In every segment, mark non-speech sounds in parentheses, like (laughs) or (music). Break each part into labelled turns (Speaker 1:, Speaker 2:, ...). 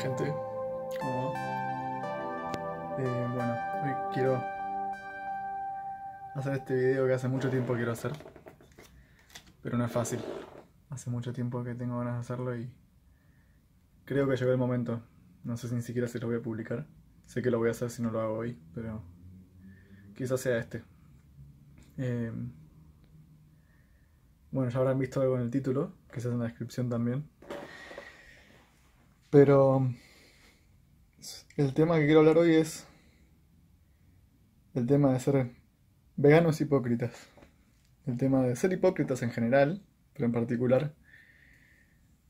Speaker 1: gente? ¿Cómo eh, bueno, hoy quiero hacer este video que hace mucho tiempo quiero hacer, pero no es fácil. Hace mucho tiempo que tengo ganas de hacerlo y creo que llegó el momento. No sé si ni siquiera si lo voy a publicar. Sé que lo voy a hacer si no lo hago hoy, pero quizás sea este. Eh, bueno, ya habrán visto algo en el título, que quizás en la descripción también. Pero el tema que quiero hablar hoy es el tema de ser veganos hipócritas. El tema de ser hipócritas en general, pero en particular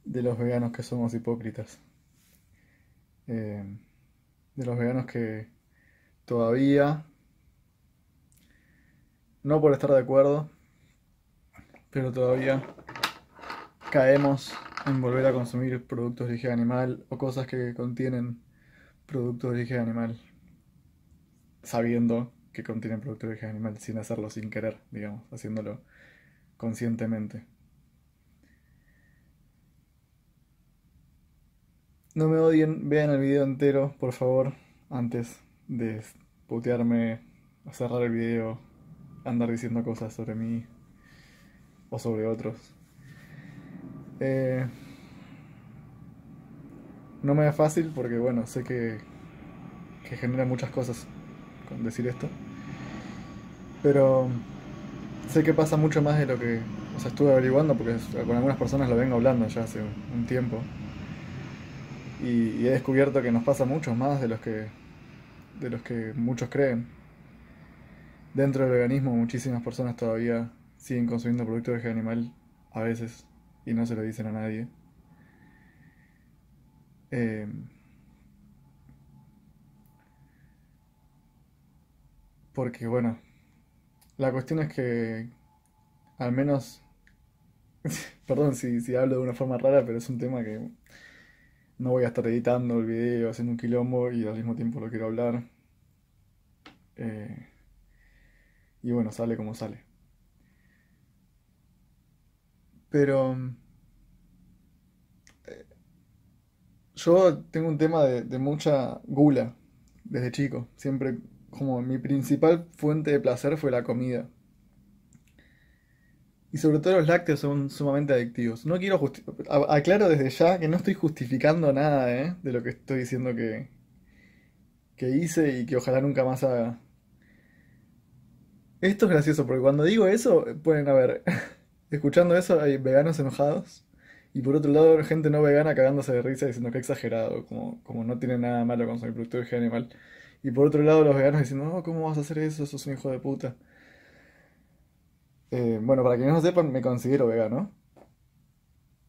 Speaker 1: de los veganos que somos hipócritas. Eh, de los veganos que todavía, no por estar de acuerdo, pero todavía caemos en volver a consumir productos de origen animal o cosas que contienen productos de origen animal, sabiendo que contienen productos de origen animal, sin hacerlo sin querer, digamos, haciéndolo conscientemente. No me odien, vean el video entero, por favor, antes de putearme, cerrar el video, andar diciendo cosas sobre mí o sobre otros. Eh, no me da fácil porque, bueno, sé que, genera muchas cosas con decir esto. Pero sé que pasa mucho más de lo que estuve averiguando porque con algunas personas lo vengo hablando ya hace un tiempo. Y, he descubierto que nos pasa mucho más de los que de los que muchos creen. Dentro del veganismo muchísimas personas todavía siguen consumiendo productos de origen animal a veces y no se lo dicen a nadie. Eh, porque bueno, la cuestión es que al menos, (laughs) perdón si, si hablo de una forma rara, pero es un tema que no voy a estar editando el video, haciendo un quilombo y al mismo tiempo lo quiero hablar. Eh, y bueno, sale como sale. Pero eh, yo tengo un tema de, mucha gula desde chico. Siempre como mi principal fuente de placer fue la comida. Y sobre todo los lácteos son sumamente adictivos. No quiero aclaro desde ya que no estoy justificando nada ¿eh? de lo que estoy diciendo que, que hice y que ojalá nunca más haga. Esto es gracioso porque cuando digo eso pueden haber escuchando eso hay veganos enojados y por otro lado gente no vegana cagándose de risa diciendo que exagerado, como, no tiene nada malo consumir producto de animal. Y por otro lado los veganos diciendo, no, ¿cómo vas a hacer eso? Sos un hijo de puta. Eh, bueno, para quienes no sepan, me considero vegano.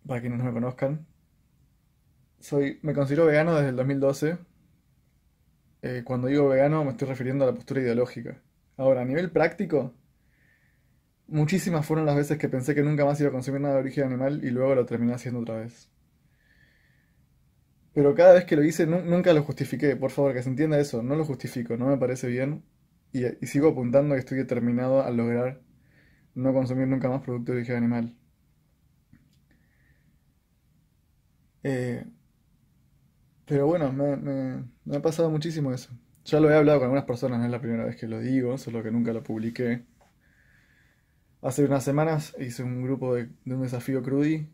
Speaker 1: Para quienes no me conozcan. Soy, me considero vegano desde el 2012. Eh, cuando digo vegano me estoy refiriendo a la postura ideológica. Ahora, a nivel práctico, Muchísimas fueron las veces que pensé que nunca más iba a consumir nada de origen animal y luego lo terminé haciendo otra vez. Pero cada vez que lo hice nunca lo justifiqué, por favor, que se entienda eso, no lo justifico, no me parece bien y, sigo apuntando que estoy determinado a lograr no consumir nunca más producto de origen animal. Eh, pero bueno, me, me ha pasado muchísimo eso. Ya lo he hablado con algunas personas, no es la primera vez que lo digo, solo que nunca lo publiqué. Hace unas semanas hice un grupo de, un desafío crudí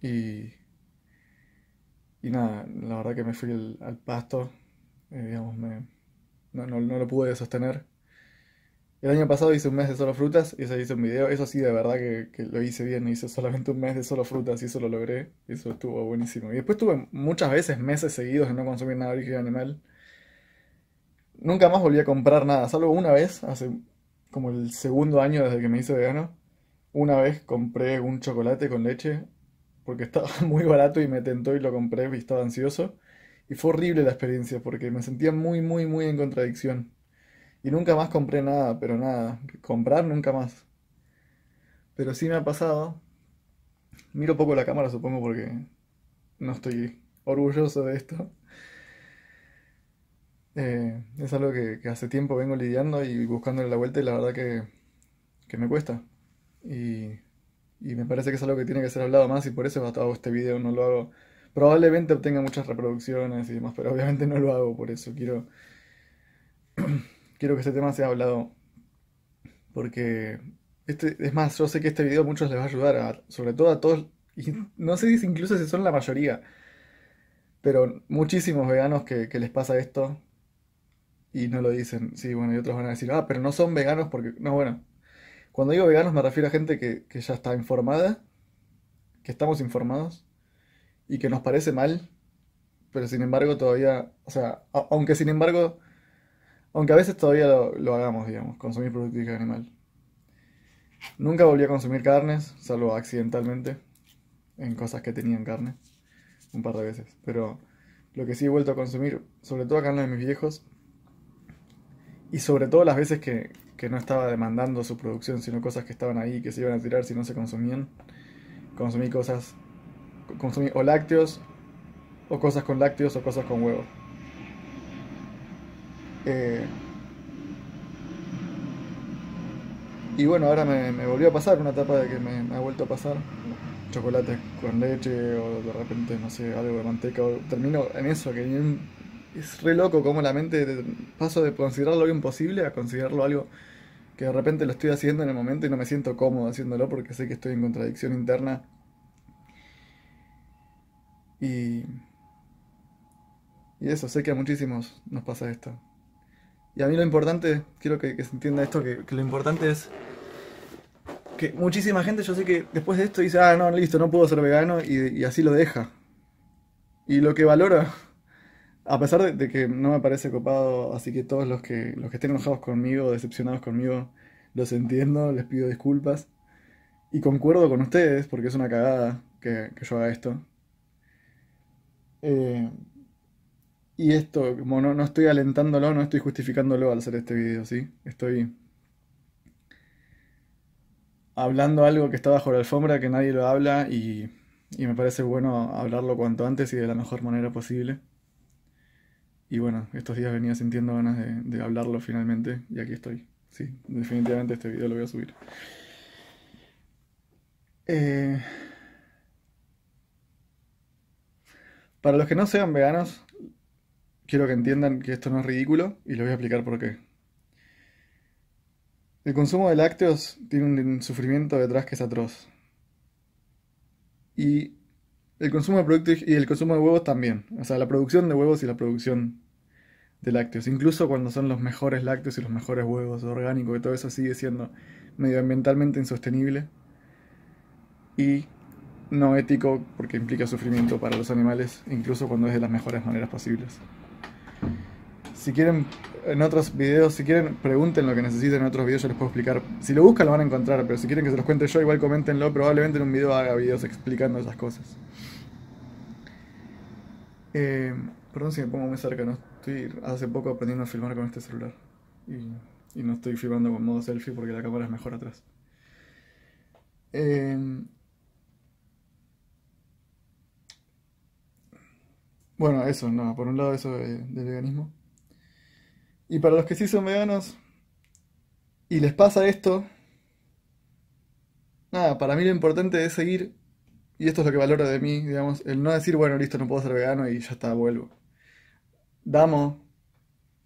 Speaker 1: y, y nada, la verdad que me fui al pasto, eh, digamos, no, lo pude sostener. El año pasado hice un mes de solo frutas y se hice un video, eso sí de verdad que, lo hice bien, hice solamente un mes de solo frutas y eso lo logré, eso estuvo buenísimo. Y después tuve muchas veces meses seguidos En no consumir nada de origen animal. Nunca más volví a comprar nada, salvo una vez, hace como el segundo año desde que me hice vegano, una vez compré un chocolate con leche porque estaba (laughs) muy barato y me tentó y lo compré y estaba ansioso. Y fue horrible la experiencia porque me sentía muy, muy, muy en contradicción. Y nunca más compré nada, pero nada. Comprar nunca más. Pero sí me ha pasado. Miro poco la cámara, supongo, porque no estoy orgulloso de esto. Eh, es algo que, hace tiempo vengo lidiando y buscándole la vuelta y la verdad que, me cuesta. Y, me parece que es algo que tiene que ser hablado más y por eso hago este video, no lo hago. Probablemente obtenga muchas reproducciones y demás, pero obviamente no lo hago por eso. Quiero, (clears throat) quiero que este tema sea hablado porque este, es más, yo sé que este video a muchos les va a ayudar, sobre todo a todos, no sé si incluso si son la mayoría, pero muchísimos veganos que les pasa esto, y no lo dicen. Sí, bueno, y otros van a decir, ah, pero no son veganos porque. No, bueno. Cuando digo veganos me refiero a gente que, ya está informada, que estamos informados y que nos parece mal, pero sin embargo todavía. O sea, aunque sin embargo. Aunque a veces todavía lo, hagamos, digamos, consumir productos de animal. Nunca volví a consumir carnes, salvo accidentalmente, en cosas que tenían carne, un par de veces. Pero lo que sí he vuelto a consumir, sobre todo acá en de mis viejos, y sobre todo las veces que, no estaba demandando su producción, sino cosas que estaban ahí, que se iban a tirar si no se consumían. Consumí cosas, consumí o lácteos, o cosas con lácteos, o cosas con huevos. Eh, y bueno, ahora me, volvió a pasar una etapa de que me, ha vuelto a pasar Chocolates con leche o de repente, no sé, algo de manteca. termino en eso, que bien es re loco cómo la mente paso de considerarlo algo imposible a considerarlo algo que de repente lo estoy haciendo en el momento y no me siento cómodo haciéndolo porque sé que estoy en contradicción interna. Y, y eso, sé que a muchísimos nos pasa esto. Y a mí lo importante, quiero que, se entienda esto, que, lo importante es que muchísima gente yo sé que después de esto dice, ah, no, listo, no puedo ser vegano y, y así lo deja. Y lo que valora a pesar de, que no me parece copado, así que todos los que, los que estén enojados conmigo, decepcionados conmigo, los entiendo, les pido disculpas. Y concuerdo con ustedes, porque es una cagada que, yo haga esto. Eh, y esto, como no, estoy alentándolo, no estoy justificándolo al hacer este video, ¿sí? Estoy hablando algo que está bajo la alfombra, que nadie lo habla y me parece bueno hablarlo cuanto antes y de la mejor manera posible. Y bueno, estos días venía sintiendo ganas de, hablarlo finalmente y aquí estoy. Sí, definitivamente este video lo voy a subir. Eh, para los que no sean veganos, quiero que entiendan que esto no es ridículo y les voy a explicar por qué. El consumo de lácteos tiene un sufrimiento detrás que es atroz. Y el consumo de productos y el consumo de huevos también. O sea, la producción de huevos y la producción de lácteos. Incluso cuando son los mejores lácteos y los mejores huevos orgánicos, y todo eso sigue siendo medioambientalmente insostenible y no ético porque implica sufrimiento para los animales, incluso cuando es de las mejores maneras posibles. Si quieren, en otros videos, si quieren, pregunten lo que necesiten en otros videos, yo les puedo explicar. Si lo buscan, lo van a encontrar, pero si quieren que se los cuente yo, igual coméntenlo. Probablemente en un video haga videos explicando esas cosas. Eh, perdón si me pongo muy cerca, ¿no? Estoy, hace poco aprendiendo a filmar con este celular. Y, no estoy filmando con modo selfie porque la cámara es mejor atrás. Em, bueno, eso, por un lado eso del veganismo. Y para los que sí son veganos y les pasa esto, nada, para mí lo importante es seguir, y esto es lo que valora de mí, digamos, el no decir, bueno, listo, no puedo ser vegano y ya está, vuelvo Damo,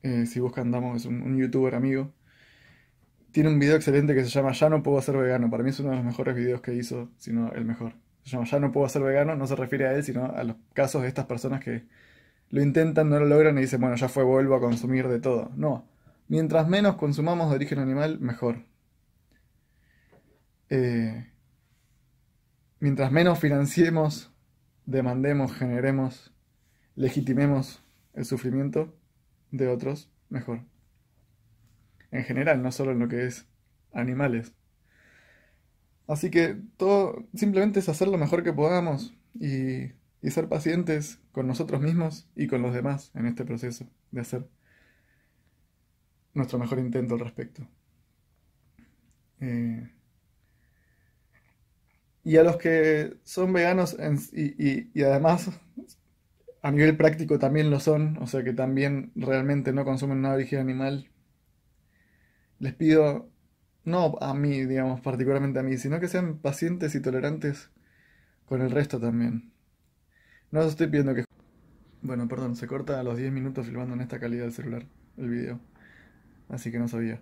Speaker 1: eh, si buscan Damo, es un, youtuber amigo, tiene un video excelente que se llama Ya no puedo ser vegano. Para mí es uno de los mejores videos que hizo, sino el mejor. Se llama Ya no puedo ser vegano, no se refiere a él, sino a los casos de estas personas que lo intentan, no lo logran y dicen, bueno, ya fue, vuelvo a consumir de todo. No, mientras menos consumamos de origen animal, mejor. Eh, mientras menos financiemos, demandemos, generemos, legitimemos el sufrimiento de otros mejor. En general, no solo en lo que es animales. Así que todo simplemente es hacer lo mejor que podamos y, y ser pacientes con nosotros mismos y con los demás en este proceso de hacer nuestro mejor intento al respecto. Eh, y a los que son veganos y, y, además a nivel práctico también lo son, o sea que también realmente no consumen de origen animal. Les pido, no a mí, digamos, particularmente a mí, sino que sean pacientes y tolerantes con el resto también. No os estoy pidiendo que... Bueno, perdón, se corta a los 10 minutos filmando en esta calidad del celular el video. Así que no sabía.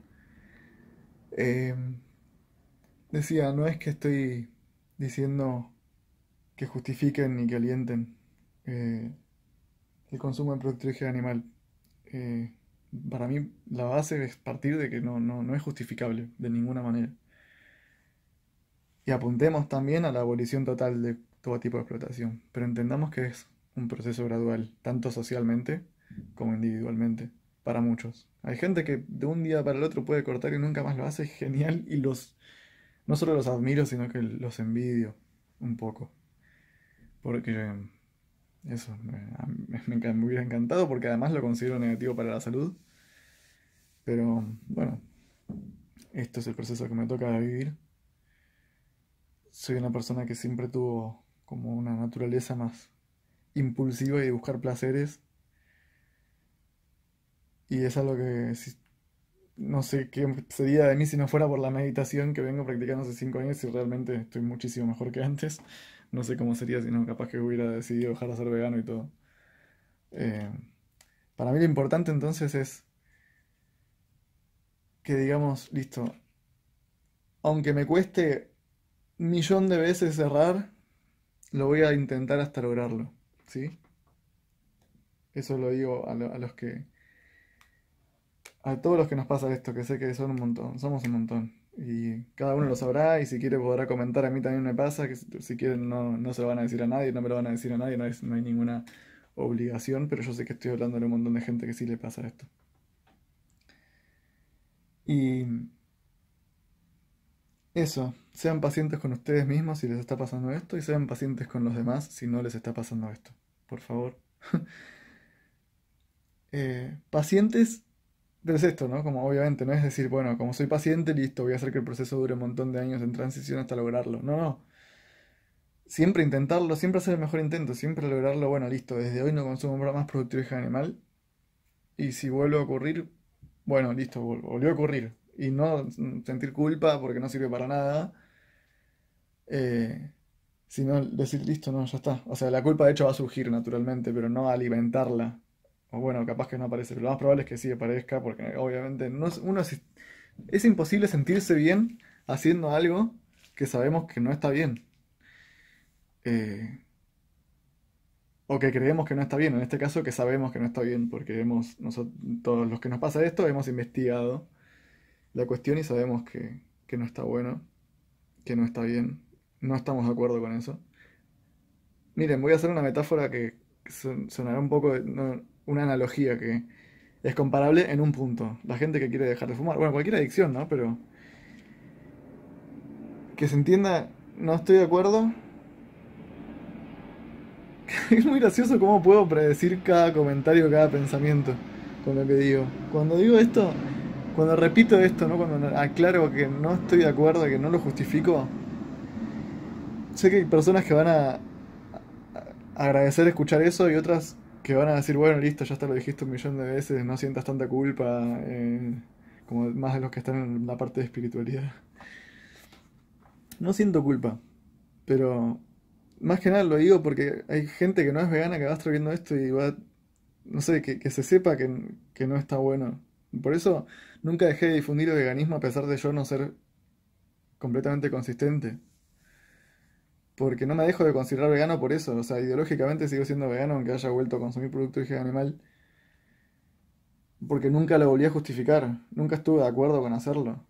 Speaker 1: Em, decía, no es que estoy diciendo que justifiquen ni que alienten. Eh, consumo de productos de animal. Eh, para mí la base es partir de que no, no, no, es justificable de ninguna manera. Y apuntemos también a la abolición total de todo tipo de explotación, pero entendamos que es un proceso gradual, tanto socialmente como individualmente, para muchos. Hay gente que de un día para el otro puede cortar y nunca más lo hace, (laughs) genial, y los no solo los admiro, sino que los envidio un poco. Porque eso me, hubiera encantado porque además lo considero negativo para la salud. Pero bueno, esto es el proceso que me toca vivir. Soy una persona que siempre tuvo como una naturaleza más impulsiva y de buscar placeres. Y es algo que no sé qué sería de mí si no fuera por la meditación que vengo practicando hace cinco años y realmente estoy muchísimo mejor que antes. No sé cómo sería si no, capaz que hubiera decidido dejar de ser vegano y todo. Eh, para mí lo importante entonces es que digamos, listo, aunque me cueste un millón de veces cerrar, lo voy a intentar hasta lograrlo, ¿sí? Eso lo digo a, a los que... A todos los que nos pasa esto, que sé que son un montón, somos un montón. Y cada uno lo sabrá y si quiere podrá comentar, a mí también me pasa, que si quieren no, no se lo van a decir a nadie, no me lo van a decir a nadie, no, hay ninguna obligación, pero yo sé que estoy hablando de un montón de gente que sí le pasa esto. Y eso, sean pacientes con ustedes mismos si les está pasando esto y sean pacientes con los demás si no les está pasando esto, por favor. (laughs) Eh, pacientes entonces esto, ¿no? Como obviamente, no es decir, bueno, como soy paciente, listo, voy a hacer que el proceso dure un montón de años en transición hasta lograrlo. No, no. Siempre intentarlo, siempre hacer el mejor intento, siempre lograrlo, bueno, listo, desde hoy no consumo más productivo de animal. Y si vuelve a ocurrir, bueno, listo, volvió a ocurrir. Y no sentir culpa porque no sirve para nada. Eh, sino decir, listo, no, ya está. O sea, la culpa de hecho va a surgir naturalmente, pero no alimentarla bueno, capaz que no aparezca, pero lo más probable es que sí aparezca, porque obviamente es, uno es, imposible sentirse bien haciendo algo que sabemos que no está bien. Eh, o que creemos que no está bien, en este caso que sabemos que no está bien, porque hemos, todos los que nos pasa esto, hemos investigado la cuestión y sabemos que, no está bueno, que no está bien, no estamos de acuerdo con eso. Miren, voy a hacer una metáfora que sonará un poco... No, una analogía que es comparable en un punto. La gente que quiere dejar de fumar, bueno, cualquier adicción, ¿no? Pero que se entienda, no estoy de acuerdo. (laughs) es muy gracioso cómo puedo predecir cada comentario, cada pensamiento con lo que digo. Cuando digo esto, cuando repito esto, ¿no? Cuando aclaro que no estoy de acuerdo, que no lo justifico, sé que hay personas que van a agradecer escuchar eso y otras que van a decir, bueno, listo, ya te lo dijiste un millón de veces, no sientas tanta culpa, eh, como más de los que están en la parte de espiritualidad. No siento culpa, pero más que nada lo digo porque hay gente que no es vegana que va a estar viendo esto y va, no sé, que, se sepa que, no está bueno. Por eso nunca dejé de difundir el veganismo a pesar de yo no ser completamente consistente porque no me dejo de considerar vegano por eso. O sea, ideológicamente sigo siendo vegano aunque haya vuelto a consumir productos de origen animal. Porque nunca lo volví a justificar. Nunca estuve de acuerdo con hacerlo.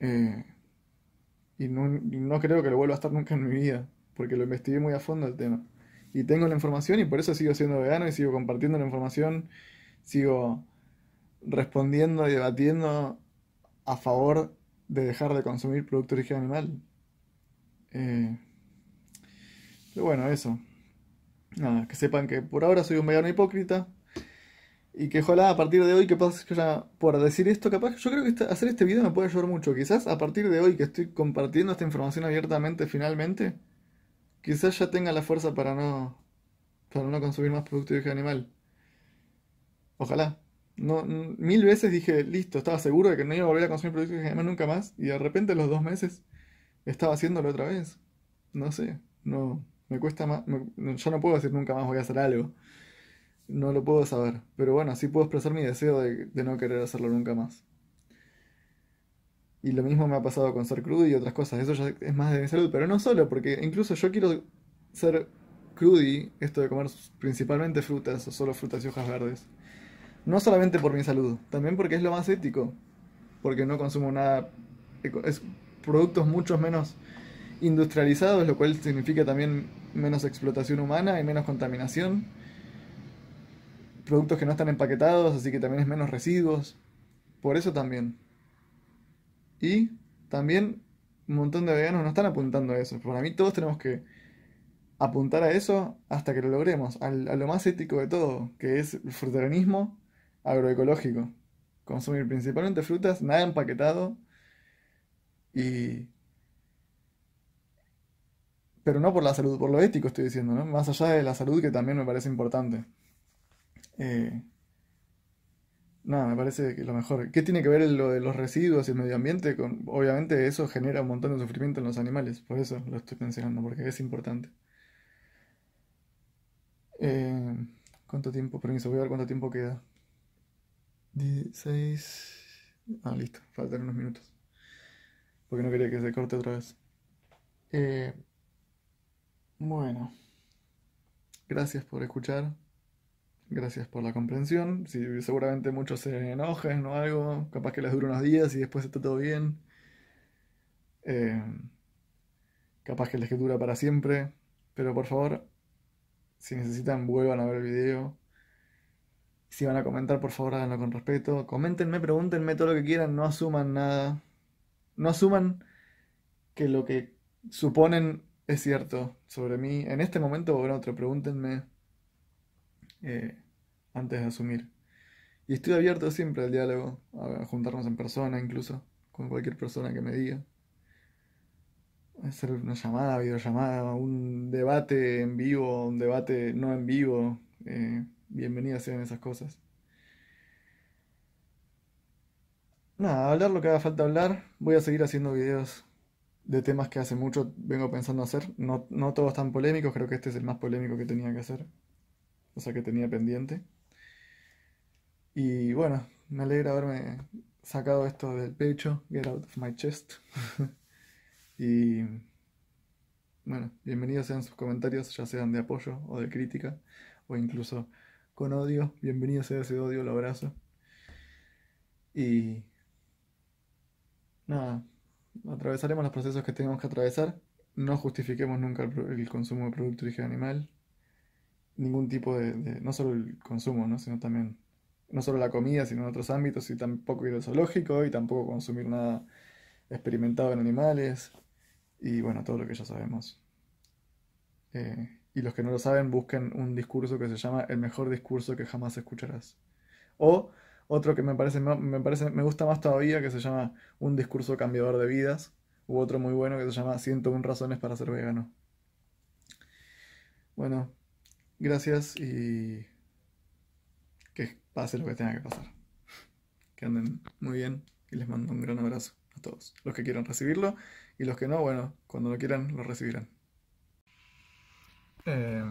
Speaker 1: Eh, y, no, no creo que lo vuelva a estar nunca en mi vida. Porque lo investigué muy a fondo el tema. Y tengo la información y por eso sigo siendo vegano y sigo compartiendo la información. Sigo respondiendo y debatiendo a favor de dejar de consumir productos de origen animal. Eh, pero bueno, eso. Nada, que sepan que por ahora soy un vegano hipócrita. Y que ojalá a partir de hoy, que pasa que ya por decir esto, capaz, yo creo que hacer este video me puede ayudar mucho. Quizás a partir de hoy que estoy compartiendo esta información abiertamente finalmente, quizás ya tenga la fuerza para no, para no consumir más productos de origen animal. Ojalá. No, mil veces dije, listo, estaba seguro de que no iba a volver a consumir productos de origen animal nunca más. Y de repente los dos meses estaba haciéndolo otra vez. No sé, no... Me cuesta más, yo no puedo decir nunca más voy a hacer algo. No lo puedo saber, pero bueno, sí puedo expresar mi deseo de, no querer hacerlo nunca más. Y lo mismo me ha pasado con ser crudo y otras cosas. Eso ya es más de mi salud, pero no solo, porque incluso yo quiero ser crudy, esto de comer principalmente frutas o solo frutas y hojas verdes. No solamente por mi salud, también porque es lo más ético. Porque no consumo nada. Es productos muchos menos industrializados, lo cual significa también menos explotación humana y menos contaminación. Productos que no están empaquetados, así que también es menos residuos. Por eso también. Y también un montón de veganos no están apuntando a eso. Para mí todos tenemos que apuntar a eso hasta que lo logremos, a lo más ético de todo, que es el fruteranismo agroecológico. Consumir principalmente frutas, nada empaquetado y pero no por la salud, por lo ético estoy diciendo, ¿no? Más allá de la salud que también me parece importante. Eh, nada, me parece que lo mejor. ¿Qué tiene que ver lo de los residuos y el medio ambiente? obviamente eso genera un montón de sufrimiento en los animales, por eso lo estoy pensando, porque es importante. Eh, ¿Cuánto tiempo? Permiso, voy a ver cuánto tiempo queda. 16... Ah, listo, faltan unos minutos. Porque no quería que se corte otra vez. Eh, bueno, gracias por escuchar. Gracias por la comprensión. Si seguramente muchos se enojen o algo, capaz que les dure unos días y después está todo bien. Eh, capaz que les dura para siempre. Pero por favor, si necesitan, vuelvan a ver el video. Si van a comentar, por favor, háganlo con respeto. Coméntenme, pregúntenme todo lo que quieran. No asuman nada. No asuman que lo que suponen es cierto, sobre mí, en este momento o en otro, pregúntenme eh, antes de asumir. Y estoy abierto siempre al diálogo, a juntarnos en persona incluso, con cualquier persona que me diga. Hacer una llamada, videollamada, un debate en vivo, un debate no en vivo. Eh, bienvenidas sean esas cosas. Nada, hablar lo que haga falta hablar. Voy a seguir haciendo videos de temas que hace mucho vengo pensando hacer. No, todos tan polémicos, creo que este es el más polémico que tenía que hacer. O sea, que tenía pendiente. Y bueno, me alegra haberme sacado esto del pecho, get out of my chest. (laughs) y bueno, bienvenidos sean sus comentarios, ya sean de apoyo o de crítica, o incluso con odio. bienvenidos sea ese odio, lo abrazo. Y nada, atravesaremos los procesos que tengamos que atravesar, no justifiquemos nunca el, consumo de producto de origen animal, ningún tipo de, no solo el consumo, sino también, no solo la comida, sino en otros ámbitos, y tampoco ir al zoológico, y tampoco consumir nada experimentado en animales, y bueno, todo lo que ya sabemos. Eh, y los que no lo saben, busquen un discurso que se llama El mejor discurso que jamás escucharás. O otro que me parece, me parece, me gusta más todavía, que se llama Un discurso cambiador de vidas. U otro muy bueno que se llama 101 razones para ser vegano. Bueno, gracias y que pase lo que tenga que pasar. Que anden muy bien y les mando un gran abrazo a todos. Los que quieran recibirlo y los que no, bueno, cuando lo quieran, lo recibirán. Eh,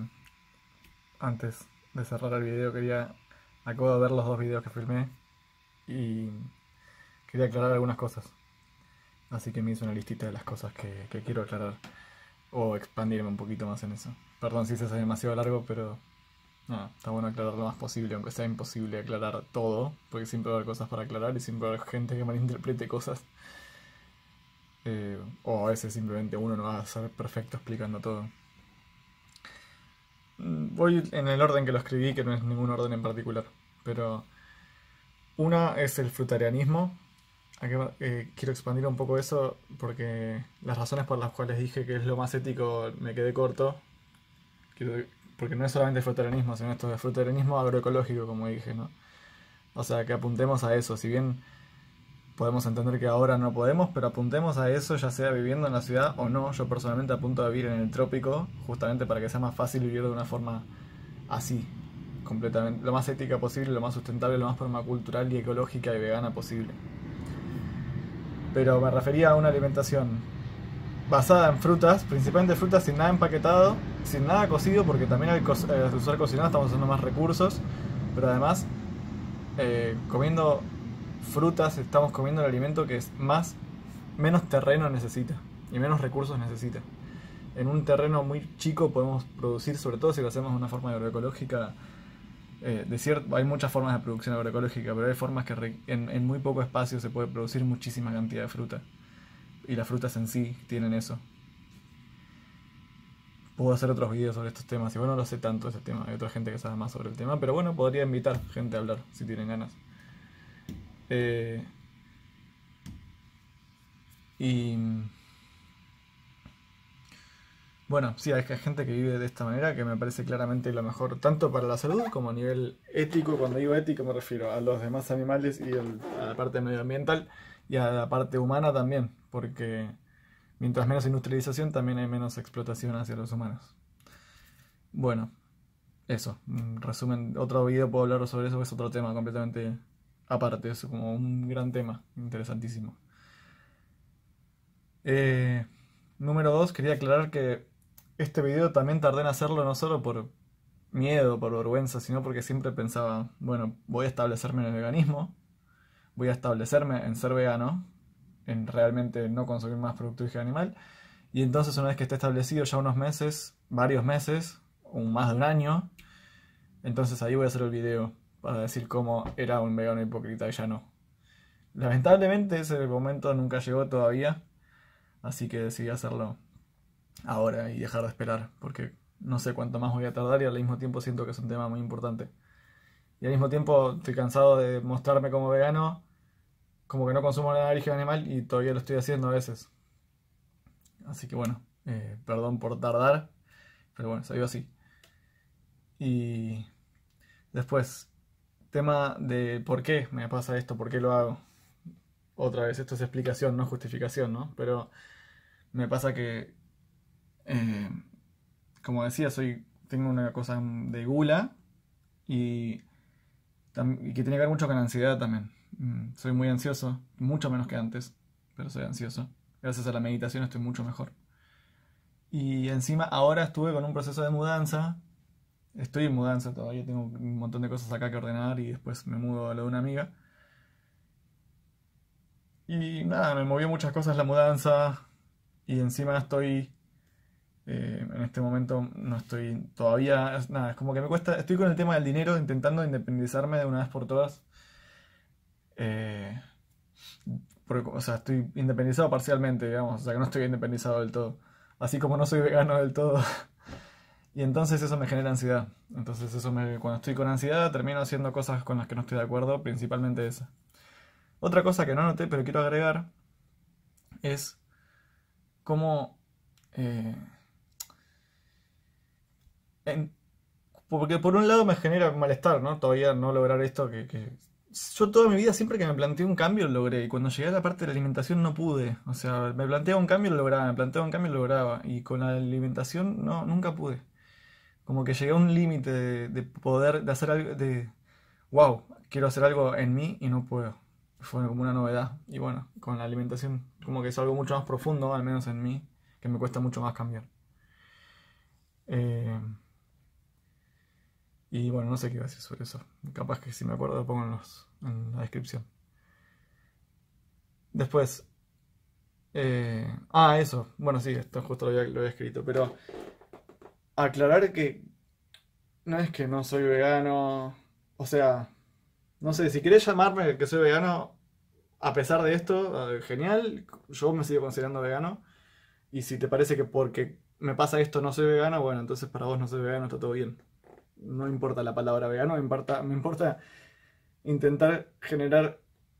Speaker 1: antes de cerrar el video quería Acabo de ver los dos videos que filmé y quería aclarar algunas cosas. Así que me hice una listita de las cosas que, quiero aclarar o expandirme un poquito más en eso. Perdón si se hace demasiado largo, pero está bueno aclarar lo más posible, aunque sea imposible aclarar todo, porque siempre va a haber cosas para aclarar y siempre va a haber gente que malinterprete cosas. Eh, o a veces simplemente uno no va a ser perfecto explicando todo. Mm, voy en el orden que lo escribí, que no es ningún orden en particular pero una es el frutarianismo. Eh, quiero expandir un poco eso porque las razones por las cuales dije que es lo más ético me quedé corto. porque no es solamente frutarianismo, sino esto es frutarianismo agroecológico, como dije, ¿no? O sea, que apuntemos a eso. Si bien podemos entender que ahora no podemos, pero apuntemos a eso, ya sea viviendo en la ciudad o no. Yo personalmente apunto a vivir en el trópico, justamente para que sea más fácil vivir de una forma así, completamente, lo más ética posible, lo más sustentable, lo más permacultural y ecológica y vegana posible. Pero me refería a una alimentación basada en frutas, principalmente frutas sin nada empaquetado, sin nada cocido, porque también al, eh, usar cocinado estamos usando más recursos, pero además eh, comiendo frutas estamos comiendo el alimento que es más menos terreno necesita y menos recursos necesita. En un terreno muy chico podemos producir, sobre todo si lo hacemos de una forma agroecológica, eh, de cierto, hay muchas formas de producción agroecológica, pero hay formas que en, muy poco espacio se puede producir muchísima cantidad de fruta. Y las frutas en sí tienen eso. Puedo hacer otros videos sobre estos temas. Y bueno, no lo sé tanto ese tema. Hay otra gente que sabe más sobre el tema. Pero bueno, podría invitar gente a hablar si tienen ganas. Eh, y. Bueno, sí, hay gente que vive de esta manera que me parece claramente lo mejor, tanto para la salud como a nivel ético. Cuando digo ético me refiero a los demás animales y a la parte medioambiental y a la parte humana también, porque mientras menos industrialización también hay menos explotación hacia los humanos. Bueno, eso, resumen, otro video puedo hablar sobre eso, es otro tema completamente aparte, es como un gran tema, interesantísimo. Eh, número dos, quería aclarar que este video también tardé en hacerlo no solo por miedo, por vergüenza, sino porque siempre pensaba, bueno, voy a establecerme en el veganismo, voy a establecerme en ser vegano, en realmente no consumir más producto de animal, y entonces una vez que esté establecido ya unos meses, varios meses, o más de un año, entonces ahí voy a hacer el video para decir cómo era un vegano hipócrita y ya no. Lamentablemente ese momento nunca llegó todavía, así que decidí hacerlo ahora y dejar de esperar, porque no sé cuánto más voy a tardar y al mismo tiempo siento que es un tema muy importante. Y al mismo tiempo estoy cansado de mostrarme como vegano, como que no consumo nada de origen animal y todavía lo estoy haciendo a veces. Así que bueno, eh, perdón por tardar, pero bueno, salió así. Y después, tema de por qué me pasa esto, por qué lo hago. Otra vez, esto es explicación, no justificación, ¿no? Pero me pasa que eh, como decía, soy, tengo una cosa de gula y, y, que tiene que ver mucho con ansiedad también. Mm, soy muy ansioso, mucho menos que antes, pero soy ansioso. Gracias a la meditación estoy mucho mejor. Y encima ahora estuve con un proceso de mudanza. Estoy en mudanza todavía, tengo un montón de cosas acá que ordenar y después me mudo a lo de una amiga. Y nada, me movió muchas cosas la mudanza. Y encima estoy eh, en este momento no estoy todavía, nada, es como que me cuesta, estoy con el tema del dinero intentando independizarme de una vez por todas. Eh, porque, o sea, estoy independizado parcialmente, digamos, o sea que no estoy independizado del todo. Así como no soy vegano del todo. (laughs) y entonces eso me genera ansiedad. Entonces eso me, cuando estoy con ansiedad termino haciendo cosas con las que no estoy de acuerdo, principalmente esa. Otra cosa que no noté, pero quiero agregar, es cómo... Eh, porque por un lado me genera malestar, ¿no? Todavía no lograr esto que, Yo toda mi vida siempre que me planteé un cambio lo logré. Y cuando llegué a la parte de la alimentación no pude. O sea, me planteaba un cambio Y lo lograba, me planteaba un cambio y lo lograba. Y con la alimentación no, nunca pude. Como que llegué a un límite de, de, poder, de hacer algo, de... Wow, quiero hacer algo en mí y no puedo. Fue como una novedad. Y bueno, con la alimentación como que es algo mucho más profundo, al menos en mí, que me cuesta mucho más cambiar. Eh... Y bueno, no sé qué iba a decir sobre eso. Capaz que si me acuerdo lo pongo en, la descripción. Después. Eh, ah, eso. Bueno, sí, esto justo lo había, lo había escrito. Pero aclarar que no es que no soy vegano. O sea, no sé, si querés llamarme que soy vegano, a pesar de esto, eh, genial, yo me sigo considerando vegano. Y si te parece que porque me pasa esto no soy vegano, bueno, entonces para vos no soy vegano, está todo bien no importa la palabra vegano, me importa, me importa intentar generar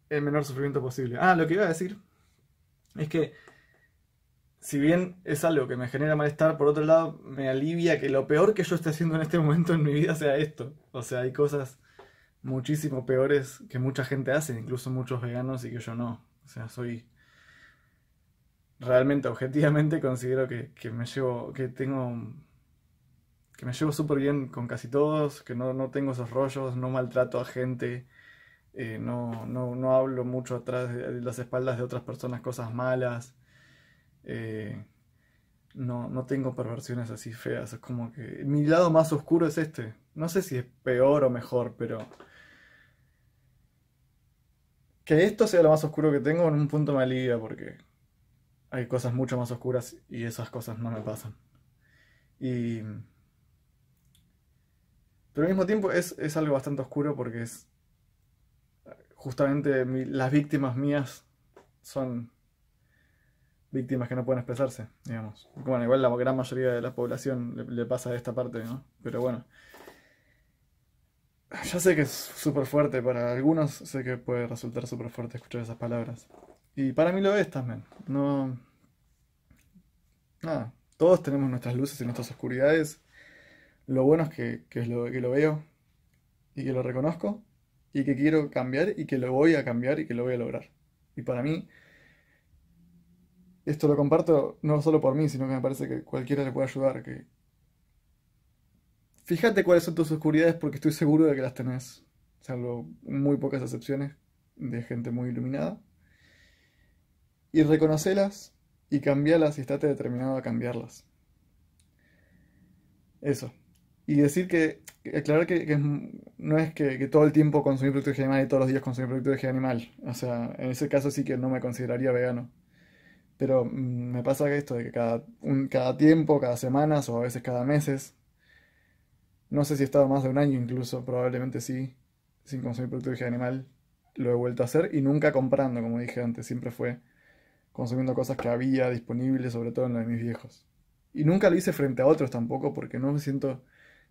Speaker 1: el menor sufrimiento posible. Ah, lo que iba a decir es que si bien es algo que me genera malestar, por otro lado me alivia que lo peor que yo esté haciendo en este momento en mi vida sea esto. O sea, hay cosas muchísimo peores que mucha gente hace, incluso muchos veganos y que yo no. O sea, soy realmente, objetivamente considero que, que me llevo, que tengo que me llevo súper bien con casi todos, que no, tengo esos rollos, no maltrato a gente, eh, no, no, hablo mucho atrás de, las espaldas de otras personas cosas malas, eh, no, tengo perversiones así feas, es como que mi lado más oscuro es este, no sé si es peor o mejor, pero... Que esto sea lo más oscuro que tengo en un punto me alivia porque hay cosas mucho más oscuras y esas cosas no me pasan. Y pero al mismo tiempo es, algo bastante oscuro porque es. Justamente las víctimas mías son víctimas que no pueden expresarse, digamos. Bueno, igual la gran mayoría de la población le, le pasa de esta parte, ¿no? Pero bueno. Ya sé que es súper fuerte para algunos, sé que puede resultar súper fuerte escuchar esas palabras. Y para mí lo es también. No. Nada, todos tenemos nuestras luces y nuestras oscuridades. Lo bueno es que, lo, veo y que lo reconozco y que quiero cambiar y que lo voy a cambiar y que lo voy a lograr. Y para mí, esto lo comparto no solo por mí, sino que me parece que cualquiera le puede ayudar. Que... Fíjate cuáles son tus oscuridades porque estoy seguro de que las tenés, salvo muy pocas excepciones de gente muy iluminada. Y reconocelas y cambialas y estate determinado a cambiarlas. Eso. Y decir que, aclarar que, no es que, todo el tiempo consumir productos de animal y todos los días consumir productos de animal. O sea, en ese caso sí que no me consideraría vegano. Pero mm, me pasa esto de que cada, cada tiempo, cada semanas o a veces cada meses, no sé si he estado más de un año incluso, probablemente sí, sin consumir productos de animal, lo he vuelto a hacer y nunca comprando, como dije antes, siempre fue consumiendo cosas que había disponibles, sobre todo en los de mis viejos. Y nunca lo hice frente a otros tampoco, porque no me siento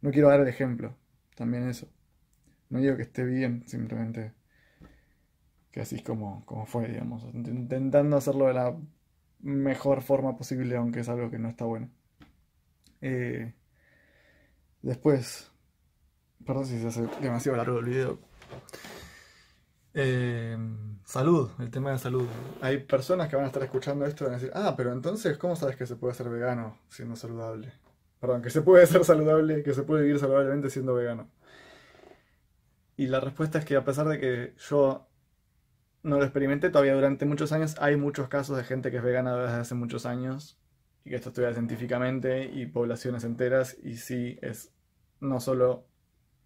Speaker 1: no quiero dar el ejemplo, también eso. No digo que esté bien, simplemente que así es como, como fue, digamos, intentando hacerlo de la mejor forma posible, aunque es algo que no está bueno. Eh, después, perdón si se hace demasiado largo el video. Eh, salud, el tema de salud. Hay personas que van a estar escuchando esto y van a decir, ah, pero entonces, ¿cómo sabes que se puede ser vegano siendo saludable? Perdón, que se puede ser saludable, que se puede vivir saludablemente siendo vegano. Y la respuesta es que a pesar de que yo no lo experimenté todavía durante muchos años, hay muchos casos de gente que es vegana desde hace muchos años y que esto estudia científicamente y poblaciones enteras y sí es no solo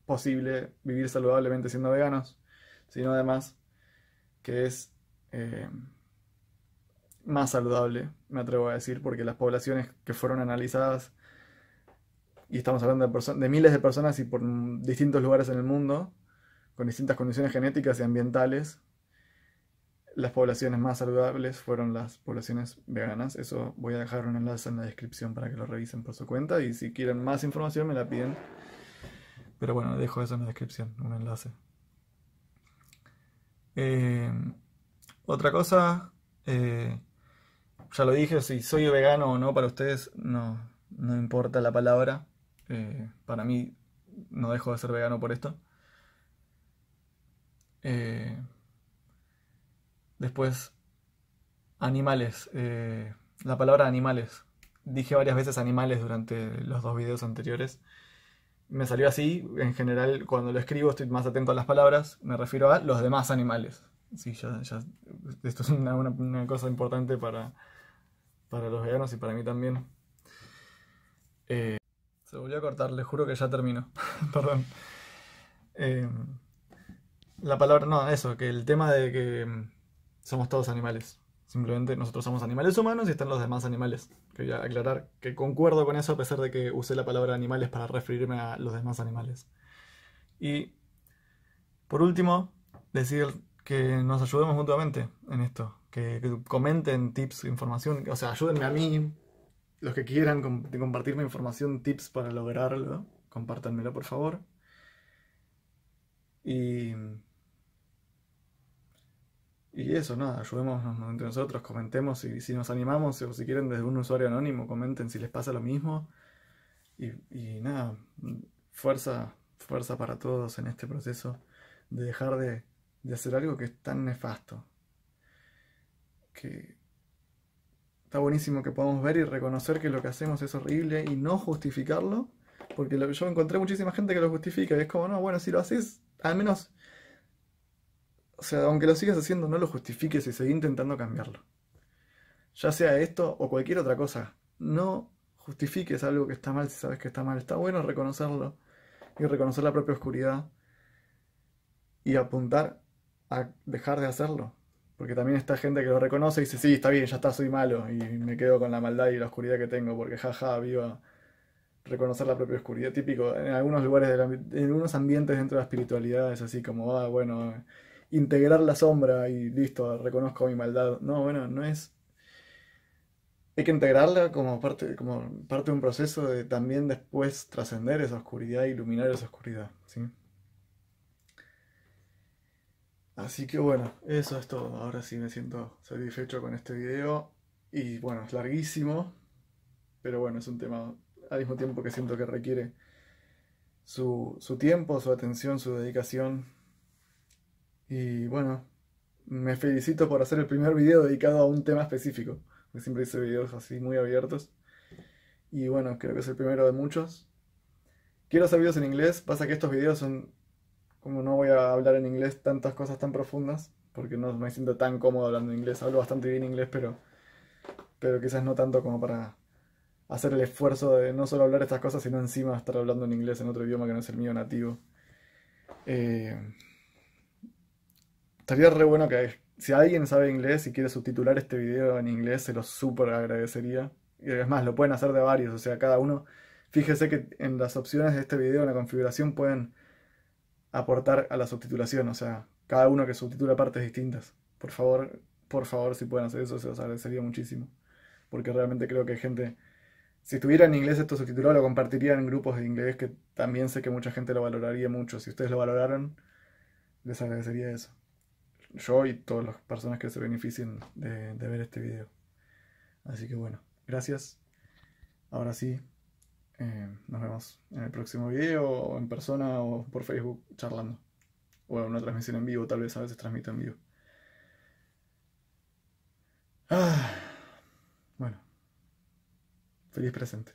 Speaker 1: posible vivir saludablemente siendo veganos, sino además que es eh, más saludable, me atrevo a decir, porque las poblaciones que fueron analizadas y estamos hablando de, miles de personas y por distintos lugares en el mundo, con distintas condiciones genéticas y ambientales, las poblaciones más saludables fueron las poblaciones veganas. Eso voy a dejar un enlace en la descripción para que lo revisen por su cuenta y si quieren más información me la piden. Pero bueno, dejo eso en la descripción, un enlace. Eh, otra cosa, eh, ya lo dije, si soy vegano o no para ustedes, no importa la palabra. Eh, para mí no dejo de ser vegano por esto. Eh, después, animales. Eh, la palabra animales. Dije varias veces animales durante los dos videos anteriores. Me salió así. En general, cuando lo escribo estoy más atento a las palabras. Me refiero a los demás animales. Sí, esto es una, cosa importante para, para los veganos y para mí también. Se volvió a cortar, Le juro que ya termino. (laughs) Perdón. Em, la palabra, no, eso, que el tema de que mm, somos todos animales. Simplemente nosotros somos animales humanos y están los demás animales. Quería aclarar que concuerdo con eso a pesar de que usé la palabra animales para referirme a los demás animales. Y por último, decir que nos ayudemos mutuamente en esto. Que, que comenten tips, información. O sea, ayúdenme a mí, los que quieran compartirme información, tips para lograrlo, compártanmelo por favor. Y, eso, nada, ayudémonos entre nosotros, comentemos y, si nos animamos, o si quieren desde un usuario anónimo, comenten si les pasa lo mismo. Y, nada, fuerza, fuerza para todos en este proceso de dejar de, de hacer algo que es tan nefasto. Que, está buenísimo que podamos ver y reconocer que lo que hacemos es horrible y no justificarlo, porque yo encontré muchísima gente que lo justifica y es como, no, bueno, si lo haces, al menos, o sea, aunque lo sigas haciendo, no lo justifiques y seguí intentando cambiarlo. Ya sea esto o cualquier otra cosa, no justifiques algo que está mal si sabes que está mal. Está bueno reconocerlo y reconocer la propia oscuridad y apuntar a dejar de hacerlo. Porque también está gente que lo reconoce y dice, sí, está bien, ya está, soy malo. Y me quedo con la maldad y la oscuridad que tengo, porque jaja, viva reconocer la propia oscuridad. Típico, en algunos lugares, en algunos ambientes dentro de la espiritualidad es así como, ah, bueno, integrar la sombra y listo, reconozco mi maldad. No, bueno, no es... Hay que integrarla como parte, como parte de un proceso de también después trascender esa oscuridad, iluminar esa oscuridad, ¿sí? Así que bueno, eso es todo. Ahora sí me siento satisfecho con este video. Y bueno, es larguísimo, pero bueno, es un tema al mismo tiempo que siento que requiere su, su tiempo, su atención, su dedicación. Y bueno, me felicito por hacer el primer video dedicado a un tema específico. Yo siempre hice videos así muy abiertos. Y bueno, creo que es el primero de muchos. Quiero hacer videos en inglés, pasa que estos videos son como no voy a hablar en inglés tantas cosas tan profundas, porque no me siento tan cómodo hablando inglés, hablo bastante bien inglés, pero, pero quizás no tanto como para hacer el esfuerzo de no solo hablar estas cosas, sino encima estar hablando en inglés en otro idioma que no es el mío nativo. Eh, estaría re bueno que si alguien sabe inglés y quiere subtitular este video en inglés, se lo súper agradecería. Y además lo pueden hacer de varios, o sea, cada uno. Fíjese que en las opciones de este video, en la configuración, pueden aportar a la subtitulación, o sea, cada uno que subtitula partes distintas. Por favor, por favor, si pueden hacer eso, se los agradecería muchísimo. Porque realmente creo que hay gente. Si estuviera en inglés esto subtitulado, lo compartiría en grupos de inglés que también sé que mucha gente lo valoraría mucho. Si ustedes lo valoraron, les agradecería eso. Yo y todas las personas que se beneficien de, de ver este video. Así que bueno, gracias. Ahora sí, eh, nos vemos en el próximo video, o en persona, o por Facebook charlando. O en una transmisión en vivo, tal vez a veces transmito en vivo. Ah, bueno. Feliz presente.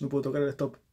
Speaker 1: No puedo tocar el stop.